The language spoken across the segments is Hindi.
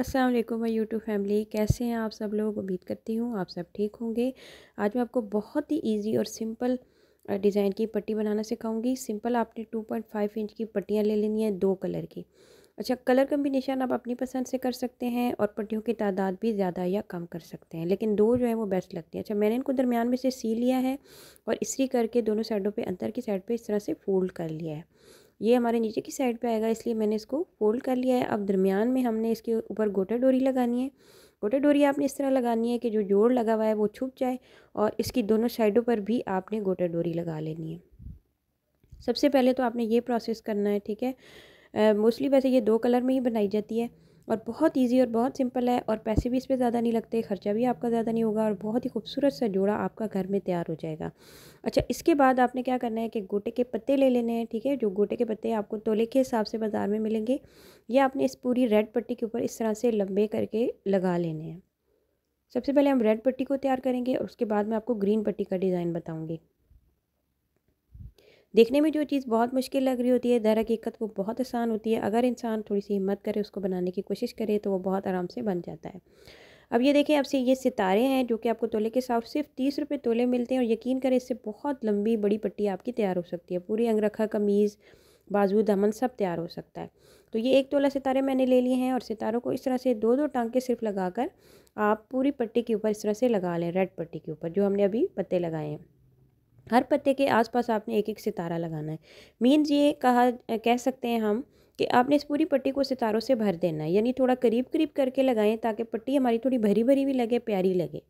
अस्सलाम वालेकुम माई यूट्यूब फैमिली कैसे हैं आप सब लोग उम्मीद करती हूँ आप सब ठीक होंगे आज मैं आपको बहुत ही इजी और सिंपल डिज़ाइन की पट्टी बनाना सिखाऊंगी सिंपल आपने 2.5 इंच की पट्टियाँ ले लेनी है दो कलर की अच्छा कलर कम्बिनेशन आप अपनी पसंद से कर सकते हैं और पट्टियों की तादाद भी ज़्यादा या कम कर सकते हैं लेकिन दो जो है वो बेस्ट लगती है अच्छा मैंने इनको दरमियान में से सी लिया है और इसी करके दोनों साइडों पर अंतर की साइड पर इस तरह से फोल्ड कर लिया है ये हमारे नीचे की साइड पे आएगा इसलिए मैंने इसको फोल्ड कर लिया है अब दरमियान में हमने इसके ऊपर गोटा डोरी लगानी है गोटा डोरी आपने इस तरह लगानी है कि जो जोड़ लगा हुआ है वो छुप जाए और इसकी दोनों साइडों पर भी आपने गोटा डोरी लगा लेनी है सबसे पहले तो आपने ये प्रोसेस करना है ठीक है मोस्टली वैसे ये दो कलर में ही बनाई जाती है और बहुत ईजी और बहुत सिंपल है और पैसे भी इस पर ज़्यादा नहीं लगते खर्चा भी आपका ज़्यादा नहीं होगा और बहुत ही खूबसूरत सा जोड़ा आपका घर में तैयार हो जाएगा अच्छा इसके बाद आपने क्या करना है कि गोटे के पत्ते ले लेने हैं ठीक है जो गोटे के पत्ते आपको तोले के हिसाब से बाज़ार में मिलेंगे या आपने इस पूरी रेड पट्टी के ऊपर इस तरह से लंबे करके लगा लेने हैं सबसे पहले हम रेड पट्टी को तैयार करेंगे और उसके बाद मैं आपको ग्रीन पट्टी का डिज़ाइन बताऊँगी देखने में जो चीज़ बहुत मुश्किल लग रही होती है दर हकीकत वो बहुत आसान होती है अगर इंसान थोड़ी सी हिम्मत करे उसको बनाने की कोशिश करे तो वो बहुत आराम से बन जाता है अब ये देखें आपसे ये सितारे हैं जो कि आपको तोले के साथ सिर्फ तीस रुपये तोले मिलते हैं और यकीन करें इससे बहुत लंबी बड़ी पट्टी आपकी तैयार हो सकती है पूरी अंगरखा कमीज़ बाजू दमन सब तैयार हो सकता है तो ये एक तोला सितारे मैंने ले लिए हैं और सितारों को इस तरह से दो दो टांके सिर्फ लगाकर आप पूरी पट्टी के ऊपर इस तरह से लगा लें रेड पट्टी के ऊपर जो हमने अभी पत्ते लगाए हैं हर पत्ते के आसपास आपने एक एक सितारा लगाना है मीन्स ये कहा कह सकते हैं हम कि आपने इस पूरी पट्टी को सितारों से भर देना है यानी थोड़ा करीब करीब करके लगाएं ताकि पट्टी हमारी थोड़ी भरी भरी भी लगे प्यारी लगे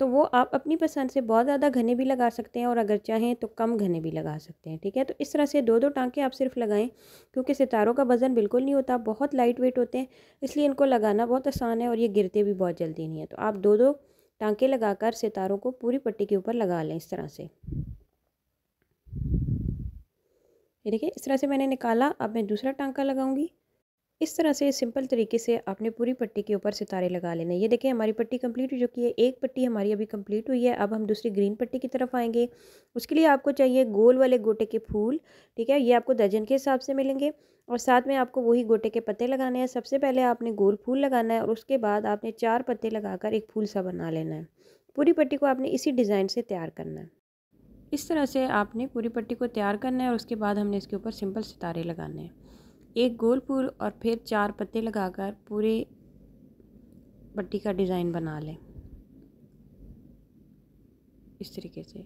तो वो आप अपनी पसंद से बहुत ज़्यादा घने भी लगा सकते हैं और अगर चाहें तो कम घने भी लगा सकते हैं ठीक है तो इस तरह से दो दो टांके आप सिर्फ लगाएं क्योंकि सितारों का वज़न बिल्कुल नहीं होता बहुत लाइट वेट होते हैं इसलिए इनको लगाना बहुत आसान है और ये गिरते भी बहुत जल्दी नहीं है तो आप दो दो टांके लगाकर सितारों को पूरी पट्टी के ऊपर लगा लें इस तरह से ये देखिए इस तरह से मैंने निकाला अब मैं दूसरा टांका लगाऊंगी इस तरह से सिंपल तरीके से आपने पूरी पट्टी के ऊपर सितारे लगा लेने ये देखें हमारी पट्टी कंप्लीट हो चुकी है एक पट्टी हमारी अभी कंप्लीट हुई है अब हम दूसरी ग्रीन पट्टी की तरफ आएंगे उसके लिए आपको चाहिए गोल वाले गोटे के फूल ठीक है ये आपको दर्जन के हिसाब से मिलेंगे और साथ में आपको वही गोटे के पत्ते लगाने हैं सबसे पहले आपने गोल फूल लगाना है और उसके बाद आपने चार पत्ते लगाकर एक फूल सा बना लेना है पूरी पट्टी को आपने इसी डिज़ाइन से तैयार करना है इस तरह से आपने पूरी पट्टी को तैयार करना है और उसके बाद हमने इसके ऊपर सिंपल सितारे लगाने हैं एक गोल फूल और फिर चार पत्ते लगाकर पूरे पट्टी का डिज़ाइन बना लें इस तरीके से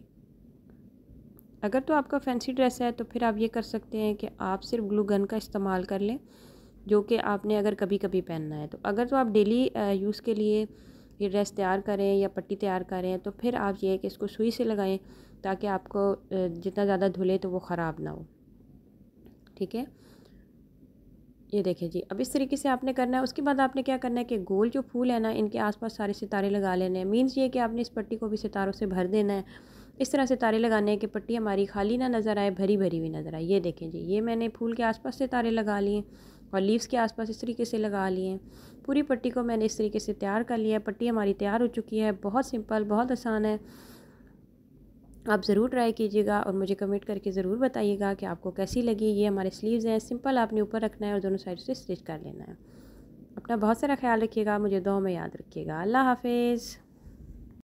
अगर तो आपका फैंसी ड्रेस है तो फिर आप ये कर सकते हैं कि आप सिर्फ ग्लू गन का इस्तेमाल कर लें जो कि आपने अगर कभी कभी पहनना है तो अगर तो आप डेली यूज़ के लिए ये ड्रेस तैयार करें या पट्टी तैयार करें तो फिर आप ये है कि इसको सुई से लगाएं ताकि आपको जितना ज़्यादा धुले तो वो ख़राब ना हो ठीक है ये देखें जी अब इस तरीके से आपने करना है उसके बाद आपने क्या करना है कि गोल जो फूल है ना इनके आसपास सारे सितारे लगा लेने हैं मीन्स ये कि आपने इस पट्टी को भी सितारों से भर देना है इस तरह सितारे लगाने हैं कि पट्टी हमारी खाली ना नज़र आए भरी भरी हुई नज़र आए ये देखें जी ये मैंने फूल के आसपास सितारे लगा लिए और लीव्स के आसपास इस तरीके से लगा लिए पूरी पट्टी को मैंने इस तरीके से तैयार कर लिया है पट्टी हमारी तैयार हो चुकी है बहुत सिंपल बहुत आसान है आप ज़रूर ट्राई कीजिएगा और मुझे कमेंट करके ज़रूर बताइएगा कि आपको कैसी लगी ये हमारे स्लीव्स हैं सिंपल आपने ऊपर रखना है और दोनों साइड से स्टिच कर लेना है अपना बहुत सारा ख्याल रखिएगा मुझे दो में याद रखिएगा अल्लाह हाफिज़